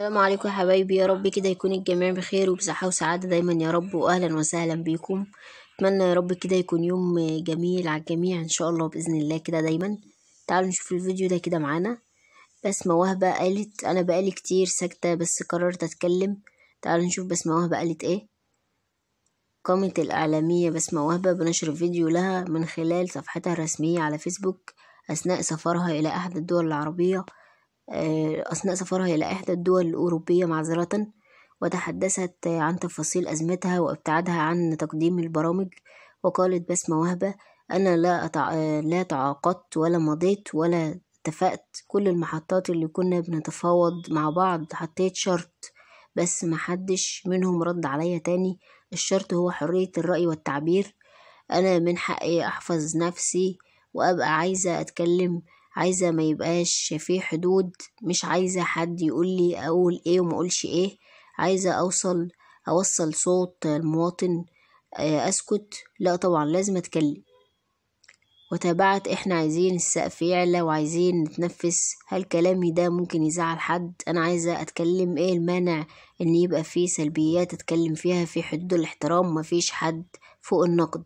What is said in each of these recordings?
السلام عليكم يا حبايبي يا رب كده يكون الجميع بخير وبصحة وسعادة دايما يا رب وأهلا وسهلا بيكم أتمنى يا رب كده يكون يوم جميل على الجميع إن شاء الله بإذن الله كده دايما تعالوا نشوف الفيديو ده كده معانا بسمة وهبة قالت أنا بقالي كتير ساكتة بس قررت أتكلم تعالوا نشوف بسمة وهبة قالت إيه قامت الإعلامية بسمة وهبة بنشر فيديو لها من خلال صفحتها الرسمية على فيسبوك أثناء سفرها إلى أحد الدول العربية آه، أثناء سفرها إلى إحدى الدول الأوروبية معذرة وتحدثت عن تفاصيل أزمتها وابتعادها عن تقديم البرامج وقالت بسمة وهبة أنا لا, أتع... لا تعاقدت ولا مضيت ولا اتفقت كل المحطات اللي كنا بنتفاوض مع بعض حطيت شرط بس محدش منهم رد عليا تاني الشرط هو حرية الرأي والتعبير أنا من حقي أحفظ نفسي وأبقى عايزة أتكلم عايزة ما يبقاش في حدود مش عايزة حد يقولي اقول ايه وما اقولش ايه عايزة اوصل اوصل صوت المواطن آه، اسكت لا طبعا لازم اتكلم وتابعت احنا عايزين السقف يعلى وعايزين نتنفس هل كلامي ده ممكن يزعل حد انا عايزة اتكلم ايه المانع ان يبقى فيه سلبيات اتكلم فيها في حدود الاحترام مفيش حد فوق النقد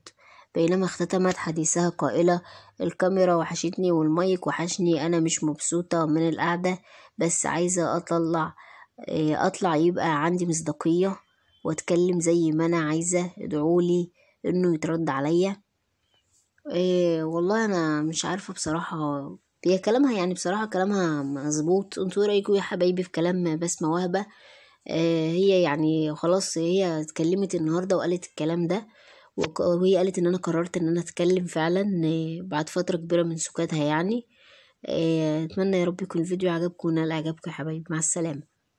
بينما اختتمت حديثها قائلة الكاميرا وحشتني والمايك وحشني أنا مش مبسوطة من القعدة بس عايزة أطلع آه، أطلع يبقى عندي مصداقية وأتكلم زي ما أنا عايزة ادعولي إنه يترد عليا إيه والله أنا مش عارفة بصراحة هي كلامها يعني بصراحة كلامها مظبوط انتوا إيه رأيكم يا حبايبي في كلام بسمة وهبة آه، هي يعني خلاص هي اتكلمت النهاردة وقالت الكلام ده وهي قالت ان انا قررت ان انا اتكلم فعلا بعد فتره كبيره من سكاتها يعني آه، اتمنى يا رب يكون الفيديو عجبكم ونال اعجابكم يا حبايبي مع السلامه